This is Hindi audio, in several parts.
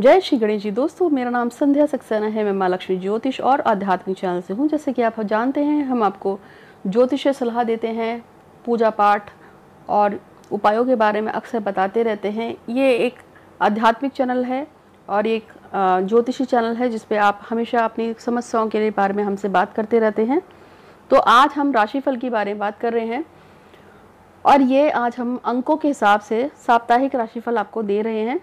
जय श्री गणेश जी दोस्तों मेरा नाम संध्या सक्सेना है मैं माँ लक्ष्मी ज्योतिष और आध्यात्मिक चैनल से हूँ जैसे कि आप जानते हैं हम आपको ज्योतिष सलाह देते हैं पूजा पाठ और उपायों के बारे में अक्सर बताते रहते हैं ये एक आध्यात्मिक चैनल है और एक ज्योतिषी चैनल है जिसपे आप हमेशा अपनी समस्याओं के बारे में हमसे बात करते रहते हैं तो आज हम राशिफल के बारे में बात कर रहे हैं और ये आज हम अंकों के हिसाब से साप्ताहिक राशिफल आपको दे रहे हैं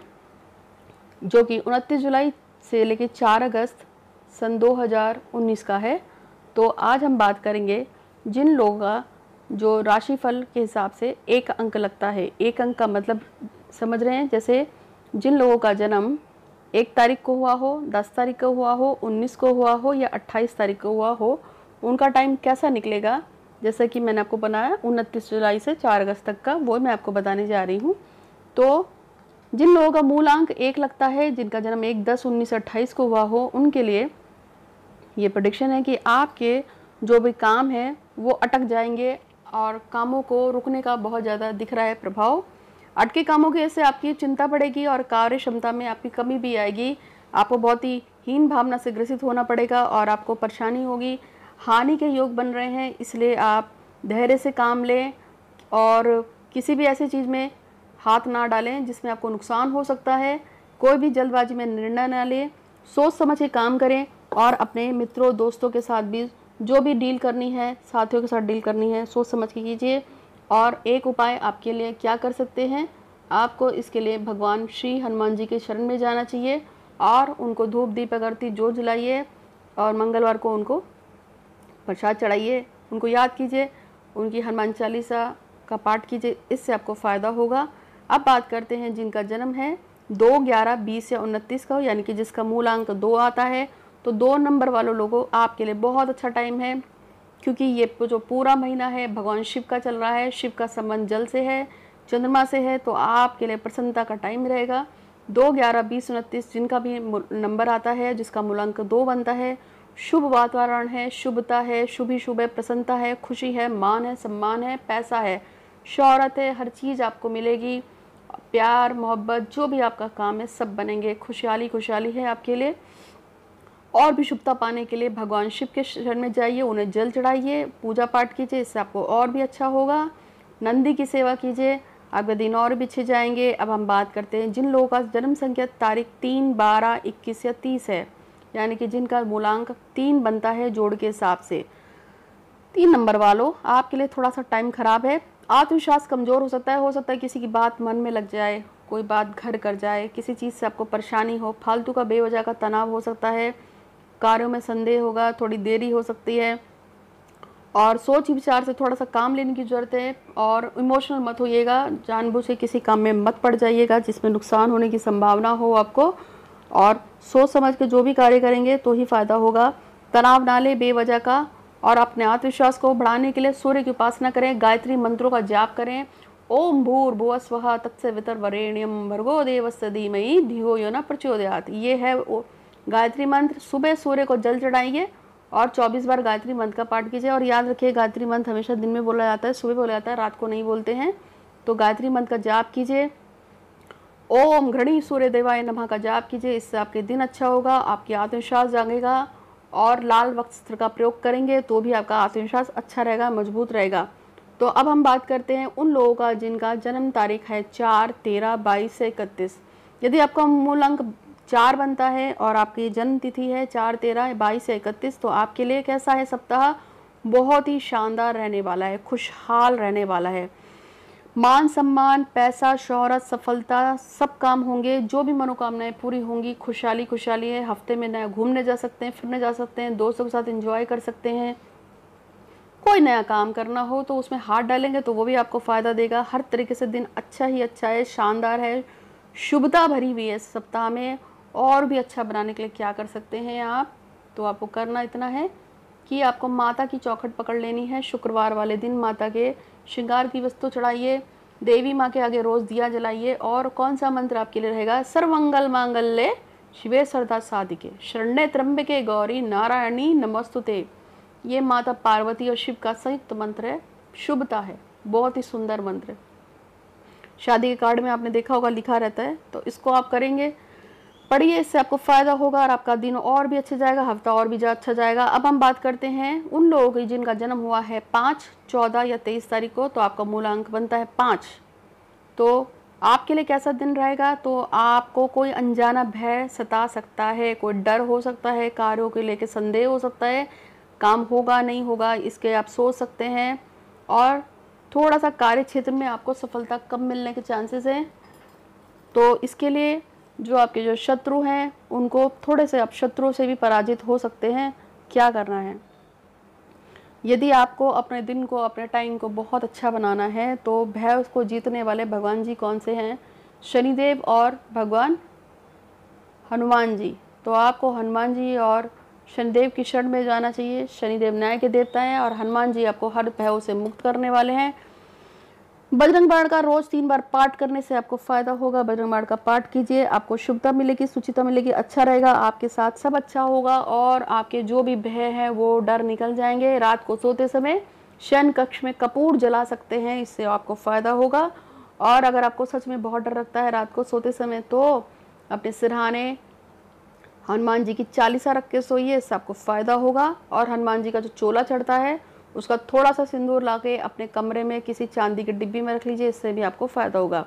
जो कि उनतीस जुलाई से लेकर 4 अगस्त सन 2019 का है तो आज हम बात करेंगे जिन लोगों का जो राशिफल के हिसाब से एक अंक लगता है एक अंक का मतलब समझ रहे हैं जैसे जिन लोगों का जन्म एक तारीख को हुआ हो दस तारीख को हुआ हो उन्नीस को हुआ हो या अट्ठाईस तारीख को हुआ हो उनका टाइम कैसा निकलेगा जैसा कि मैंने आपको बनाया उनतीस जुलाई से चार अगस्त तक का वो मैं आपको बताने जा रही हूँ तो जिन लोगों का मूलांक एक लगता है जिनका जन्म एक दस उन्नीस अट्ठाईस को हुआ हो उनके लिए ये प्रडिक्शन है कि आपके जो भी काम है वो अटक जाएंगे और कामों को रुकने का बहुत ज़्यादा दिख रहा है प्रभाव अटके कामों की वजह से आपकी चिंता बढ़ेगी और कार्य क्षमता में आपकी कमी भी आएगी आपको बहुत ही हीन भावना से ग्रसित होना पड़ेगा और आपको परेशानी होगी हानि के योग बन रहे हैं इसलिए आप धैर्य से काम लें और किसी भी ऐसी चीज़ में हाथ ना डालें जिसमें आपको नुकसान हो सकता है कोई भी जल्दबाजी में निर्णय ना लें सोच समझ के काम करें और अपने मित्रों दोस्तों के साथ भी जो भी डील करनी है साथियों के साथ डील करनी है सोच समझ के कीजिए और एक उपाय आपके लिए क्या कर सकते हैं आपको इसके लिए भगवान श्री हनुमान जी के शरण में जाना चाहिए और उनको धूप दीप अगरती जो जलाइए और मंगलवार को उनको प्रसाद चढ़ाइए उनको याद कीजिए उनकी हनुमान चालीसा का पाठ कीजिए इससे आपको फ़ायदा होगा अब बात करते हैं जिनका जन्म है दो ग्यारह बीस या उनतीस का यानी कि जिसका मूलांक दो आता है तो दो नंबर वालों लोगों आपके लिए बहुत अच्छा टाइम है क्योंकि ये जो पूरा महीना है भगवान शिव का चल रहा है शिव का संबंध जल से है चंद्रमा से है तो आपके लिए प्रसन्नता का टाइम रहेगा दो ग्यारह बीस उनतीस जिनका भी नंबर आता है जिसका मूलांक दो बनता है शुभ वातावरण है शुभता है शुभ ही शुभ है प्रसन्नता है खुशी है मान है सम्मान है पैसा है शौहरत है हर चीज़ आपको मिलेगी प्यार मोहब्बत जो भी आपका काम है सब बनेंगे खुशहाली खुशहाली है आपके लिए और भी शुभता पाने के लिए भगवान शिव के शरण में जाइए उन्हें जल चढ़ाइए पूजा पाठ कीजिए इससे आपको और भी अच्छा होगा नंदी की सेवा कीजिए आपके दिन और भी अच्छे जाएंगे अब हम बात करते हैं जिन लोगों का जन्म संख्या तारीख तीन बारह इक्कीस या तीस है यानी कि जिनका मूलांक तीन बनता है जोड़ के हिसाब से तीन नंबर वालों आपके लिए थोड़ा सा टाइम ख़राब है आत्मविश्वास कमज़ोर हो सकता है हो सकता है किसी की बात मन में लग जाए कोई बात घर कर जाए किसी चीज़ से आपको परेशानी हो फालतू का बेवजह का तनाव हो सकता है कार्यों में संदेह होगा थोड़ी देरी हो सकती है और सोच विचार से थोड़ा सा काम लेने की ज़रूरत है और इमोशनल मत होइएगा जानबूझ के किसी काम में मत पड़ जाइएगा जिसमें नुकसान होने की संभावना हो आपको और सोच समझ के जो भी कार्य करेंगे तो ही फ़ायदा होगा तनाव ना ले बेवजह का और अपने आत्मविश्वास को बढ़ाने के लिए सूर्य की उपासना करें गायत्री मंत्रों का जाप करें ओम भूर भुव स्व तत्सवितर वरेण्यम भर्गो देवस्य धीमयी धियो यो न प्रचोदयात ये है गायत्री मंत्र सुबह सूर्य को जल चढ़ाइए और 24 बार गायत्री मंत्र का पाठ कीजिए और याद रखिए गायत्री मंत्र हमेशा दिन में बोला जाता है सुबह बोला जाता है रात को नहीं बोलते हैं तो गायत्री मंत्र का जाप कीजिए ओम घृणी सूर्य देवाय नमः का जाप कीजिए इससे आपके दिन अच्छा होगा आपकी आत्मविश्वास जागेगा और लाल वस्त्र का प्रयोग करेंगे तो भी आपका आत्मविश्वास अच्छा रहेगा मजबूत रहेगा तो अब हम बात करते हैं उन लोगों का जिनका जन्म तारीख है चार तेरह बाईस से इकतीस यदि आपका मूल अंक चार बनता है और आपकी जन्म तिथि है चार तेरह बाईस से इकतीस तो आपके लिए कैसा है सप्ताह बहुत ही शानदार रहने वाला है खुशहाल रहने वाला है मान सम्मान पैसा शोहरत सफलता सब काम होंगे जो भी मनोकामनाएं पूरी होंगी खुशहाली खुशहाली है हफ्ते में नया घूमने जा सकते हैं फिरने जा सकते हैं दोस्तों के साथ इंजॉय कर सकते हैं कोई नया काम करना हो तो उसमें हाथ डालेंगे तो वो भी आपको फ़ायदा देगा हर तरीके से दिन अच्छा ही अच्छा है शानदार है शुभता भरी हुई है सप्ताह में और भी अच्छा बनाने के लिए क्या कर सकते हैं आप तो आपको करना इतना है कि आपको माता की चौखट पकड़ लेनी है शुक्रवार वाले दिन माता के श्रृंगार की वस्तु चढ़ाइए देवी माँ के आगे रोज़ दिया जलाइए और कौन सा मंत्र आपके लिए रहेगा सर्वंगल मांगल्य शिवे सरदा साधिके शरण्य के गौरी नारायणी नमस्तुते ये माता पार्वती और शिव का संयुक्त मंत्र है शुभता है बहुत ही सुंदर मंत्र है शादी के कार्ड में आपने देखा होगा लिखा रहता है तो इसको आप करेंगे पढ़िए इससे आपको फ़ायदा होगा और आपका दिन और भी अच्छा जाएगा हफ्ता और भी ज़्यादा अच्छा जाएगा अब हम बात करते हैं उन लोगों की जिनका जन्म हुआ है पाँच चौदह या तेईस तारीख को तो आपका मूलांक बनता है पाँच तो आपके लिए कैसा दिन रहेगा तो आपको कोई अनजाना भय सता सकता है कोई डर हो सकता है कार्यों के लेके संदेह हो सकता है काम होगा नहीं होगा इसके आप सोच सकते हैं और थोड़ा सा कार्य क्षेत्र में आपको सफलता कम मिलने के चांसेस हैं तो इसके लिए जो आपके जो शत्रु हैं उनको थोड़े से आप शत्रुओं से भी पराजित हो सकते हैं क्या करना है यदि आपको अपने दिन को अपने टाइम को बहुत अच्छा बनाना है तो भय उसको जीतने वाले भगवान जी कौन से हैं शनिदेव और भगवान हनुमान जी तो आपको हनुमान जी और शनिदेव की शरण में जाना चाहिए शनिदेव न्याय के देवता हैं और हनुमान जी आपको हर भयों से मुक्त करने वाले हैं बजरंग बाण का रोज तीन बार पाठ करने से आपको फायदा होगा बजरंग बाण का पाठ कीजिए आपको शुभता मिलेगी सुचिता मिलेगी अच्छा रहेगा आपके साथ सब अच्छा होगा और आपके जो भी भय है वो डर निकल जाएंगे रात को सोते समय शयन कक्ष में कपूर जला सकते हैं इससे आपको फायदा होगा और अगर आपको सच में बहुत डर लगता है रात को सोते समय तो अपने सिरहाने हनुमान जी की चालीसा रख के सोइए इससे आपको फ़ायदा होगा और हनुमान जी का जो चोला चढ़ता है उसका थोड़ा सा सिंदूर ला के अपने कमरे में किसी चांदी के डिब्बी में रख लीजिए इससे भी आपको फ़ायदा होगा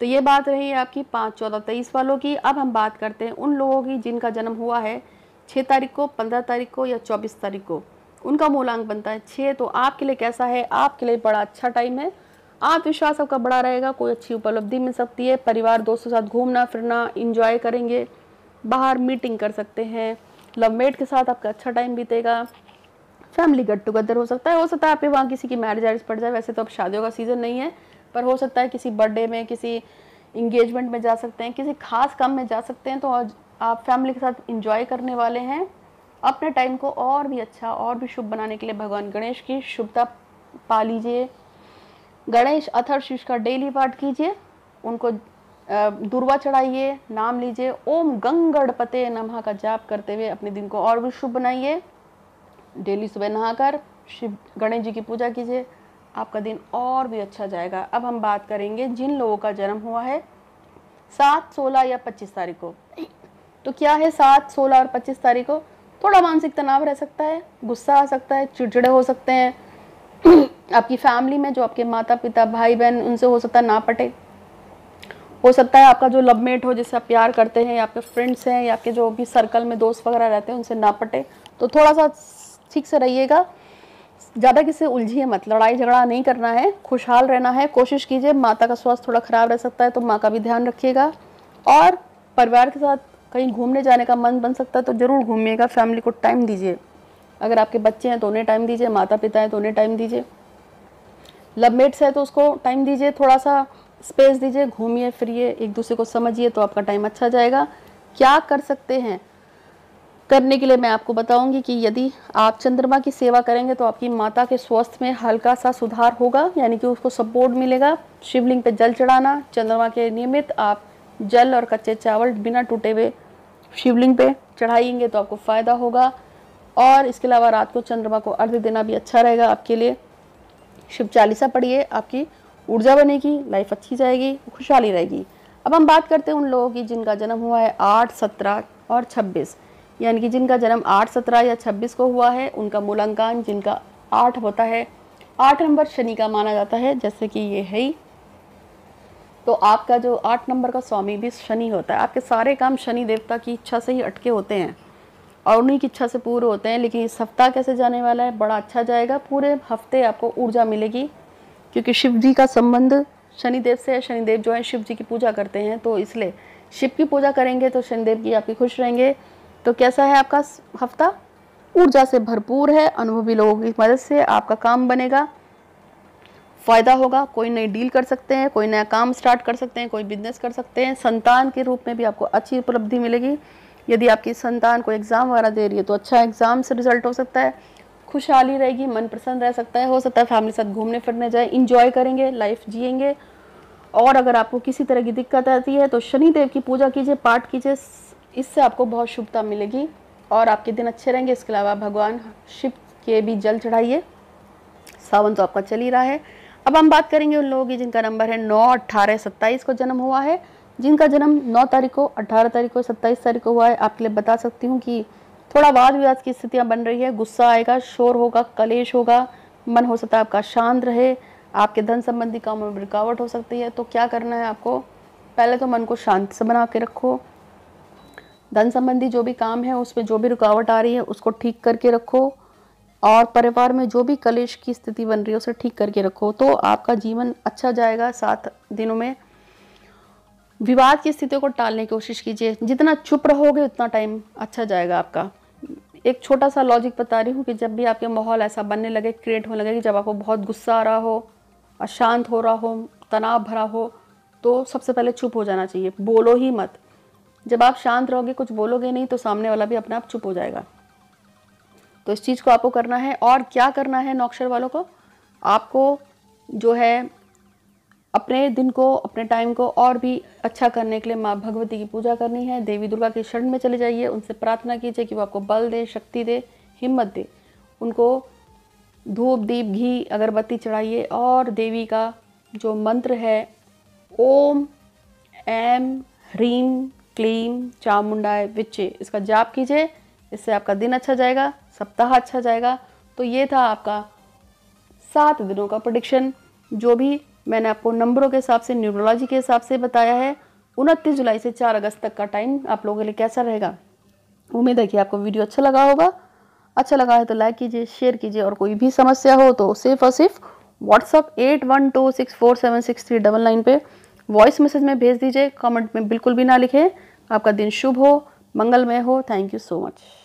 तो ये बात रही है आपकी पाँच चौदह तेईस वालों की अब हम बात करते हैं उन लोगों की जिनका जन्म हुआ है छः तारीख को पंद्रह तारीख को या चौबीस तारीख को उनका मूलांक बनता है छः तो आपके लिए कैसा है आपके लिए बड़ा अच्छा टाइम है आत्मविश्वास आपका बड़ा रहेगा कोई अच्छी उपलब्धि मिल सकती है परिवार दोस्तों के साथ घूमना फिरना इंजॉय करेंगे बाहर मीटिंग कर सकते हैं लवमेट के साथ आपका अच्छा टाइम बीतेगा फैमिली गेट टुगेदर हो सकता है हो सकता है आपके वहाँ किसी की मैरिज आरिज पड़ जाए वैसे तो अब शादियों का सीज़न नहीं है पर हो सकता है किसी बर्थडे में किसी इंगेजमेंट में जा सकते हैं किसी खास काम में जा सकते हैं तो आज आप फैमिली के साथ इंजॉय करने वाले हैं अपने टाइम को और भी अच्छा और भी शुभ बनाने के लिए भगवान गणेश की शुभता पा लीजिए गणेश अथर शीर्ष का डेली पाठ कीजिए उनको दुर्वा चढ़ाइए नाम लीजिए ओम गंग गणपते नमः का जाप करते हुए अपने दिन को और भी शुभ बनाइए डेली सुबह नहाकर शिव गणेश जी की पूजा कीजिए आपका दिन और भी अच्छा जाएगा अब हम बात करेंगे जिन लोगों का जन्म हुआ है सात सोलह या पच्चीस तारीख को तो क्या है सात सोलह और पच्चीस तारीख को थोड़ा मानसिक तनाव रह सकता है गुस्सा आ सकता है चिड़चिड़े हो सकते हैं आपकी फैमिली में जो आपके माता पिता भाई बहन उनसे हो सकता है ना पटे हो सकता है आपका जो लवमेट हो जिससे आप प्यार करते हैं या आपके फ्रेंड्स हैं या आपके जो भी सर्कल में दोस्त वगैरह रहते हैं उनसे ना पटे तो थोड़ा सा ठीक से रहिएगा ज़्यादा किसी उलझिए मत लड़ाई झगड़ा नहीं करना है खुशहाल रहना है कोशिश कीजिए माता का स्वास्थ्य थोड़ा ख़राब रह सकता है तो माँ का भी ध्यान रखिएगा और परिवार के साथ कहीं घूमने जाने का मन बन सकता है तो ज़रूर घूमिएगा फैमिली को टाइम दीजिए अगर आपके बच्चे हैं तो उन्हें टाइम दीजिए माता पिता हैं तो उन्हें टाइम दीजिए लव मेट्स है तो उसको टाइम दीजिए थोड़ा सा स्पेस दीजिए घूमिए फिरिए एक दूसरे को समझिए तो आपका टाइम अच्छा जाएगा क्या कर सकते हैं करने के लिए मैं आपको बताऊंगी कि यदि आप चंद्रमा की सेवा करेंगे तो आपकी माता के स्वास्थ्य में हल्का सा सुधार होगा यानी कि उसको सपोर्ट मिलेगा शिवलिंग पे जल चढ़ाना चंद्रमा के नियमित आप जल और कच्चे चावल बिना टूटे हुए शिवलिंग पे चढ़ाएंगे तो आपको फ़ायदा होगा और इसके अलावा रात को चंद्रमा को अर्घ देना भी अच्छा रहेगा आपके लिए शिव चालीसा पढ़िए आपकी ऊर्जा बनेगी लाइफ अच्छी जाएगी खुशहाली रहेगी अब हम बात करते हैं उन लोगों की जिनका जन्म हुआ है आठ सत्रह और छब्बीस यानी कि जिनका जन्म आठ सत्रह या छब्बीस को हुआ है उनका मूलांकन जिनका आठ होता है आठ नंबर शनि का माना जाता है जैसे कि ये है ही तो आपका जो आठ नंबर का स्वामी भी शनि होता है आपके सारे काम शनि देवता की इच्छा से ही अटके होते हैं और उन्हीं की इच्छा से पूरे होते हैं लेकिन इस हफ्ता कैसे जाने वाला है बड़ा अच्छा जाएगा पूरे हफ्ते आपको ऊर्जा मिलेगी क्योंकि शिव जी का संबंध शनिदेव से है शनिदेव जो है शिव जी की पूजा करते हैं तो इसलिए शिव की पूजा करेंगे तो शनिदेव जी आपकी खुश रहेंगे तो कैसा है आपका हफ्ता ऊर्जा से भरपूर है अनुभवी लोगों की मदद से आपका काम बनेगा फ़ायदा होगा कोई नई डील कर सकते हैं कोई नया काम स्टार्ट कर सकते हैं कोई बिजनेस कर सकते हैं संतान के रूप में भी आपको अच्छी उपलब्धि मिलेगी यदि आपकी संतान कोई एग्ज़ाम वगैरह दे रही है तो अच्छा एग्ज़ाम से रिजल्ट हो सकता है खुशहाली रहेगी मन प्रसन्न रह सकता है हो सकता है फैमिली साथ घूमने फिरने जाए इंजॉय करेंगे लाइफ जियेंगे और अगर आपको किसी तरह की दिक्कत आती है तो शनिदेव की पूजा कीजिए पाठ कीजिए इससे आपको बहुत शुभता मिलेगी और आपके दिन अच्छे रहेंगे इसके अलावा भगवान शिव के भी जल चढ़ाइए सावन तो आपका चल ही रहा है अब हम बात करेंगे उन लोगों की जिनका नंबर है नौ अट्ठारह सत्ताईस को जन्म हुआ है जिनका जन्म नौ तारीख को अट्ठारह तारीख को सत्ताईस तारीख को हुआ है आपके लिए बता सकती हूँ कि थोड़ा वाद विवाद की स्थितियाँ बन रही है गुस्सा आएगा शोर होगा कलेश होगा मन हो सकता है आपका शांत रहे आपके धन संबंधी कामों में रुकावट हो सकती है तो क्या करना है आपको पहले तो मन को शांत से बना के रखो धन संबंधी जो भी काम है उसमें जो भी रुकावट आ रही है उसको ठीक करके रखो और परिवार में जो भी कलेश की स्थिति बन रही है उसे ठीक करके रखो तो आपका जीवन अच्छा जाएगा सात दिनों में विवाद की स्थितियों को टालने की कोशिश कीजिए जितना चुप रहोगे उतना टाइम अच्छा जाएगा आपका एक छोटा सा लॉजिक बता रही हूँ कि जब भी आपके माहौल ऐसा बनने लगे क्रिएट होने लगे कि जब आपको बहुत गुस्सा आ रहा हो अशांत हो रहा हो तनाव भरा हो तो सबसे पहले चुप हो जाना चाहिए बोलो ही मत जब आप शांत रहोगे कुछ बोलोगे नहीं तो सामने वाला भी अपने आप चुप हो जाएगा तो इस चीज़ को आपको करना है और क्या करना है नौक्षर वालों को आपको जो है अपने दिन को अपने टाइम को और भी अच्छा करने के लिए माँ भगवती की पूजा करनी है देवी दुर्गा के शरण में चले जाइए उनसे प्रार्थना कीजिए कि वो आपको बल दे शक्ति दे हिम्मत दे उनको धूप दीप घी अगरबत्ती चढ़ाइए और देवी का जो मंत्र है ओम एम ह्रीम क्लीम चामुंडाए विचे इसका जाप कीजिए इससे आपका दिन अच्छा जाएगा सप्ताह अच्छा जाएगा तो ये था आपका सात दिनों का प्रडिक्शन जो भी मैंने आपको नंबरों के हिसाब से न्यूरोलॉजी के हिसाब से बताया है उनतीस जुलाई से चार अगस्त तक का टाइम आप लोगों के लिए कैसा रहेगा उम्मीद है कि आपको वीडियो अच्छा लगा होगा अच्छा लगा है तो लाइक कीजिए शेयर कीजिए और कोई भी समस्या हो तो सिर्फ और सिर्फ WhatsApp eight one two six four seven six three double nine पर वॉइस मैसेज में भेज दीजिए कमेंट में बिल्कुल भी ना लिखें आपका दिन शुभ हो मंगलमय हो थैंक यू सो मच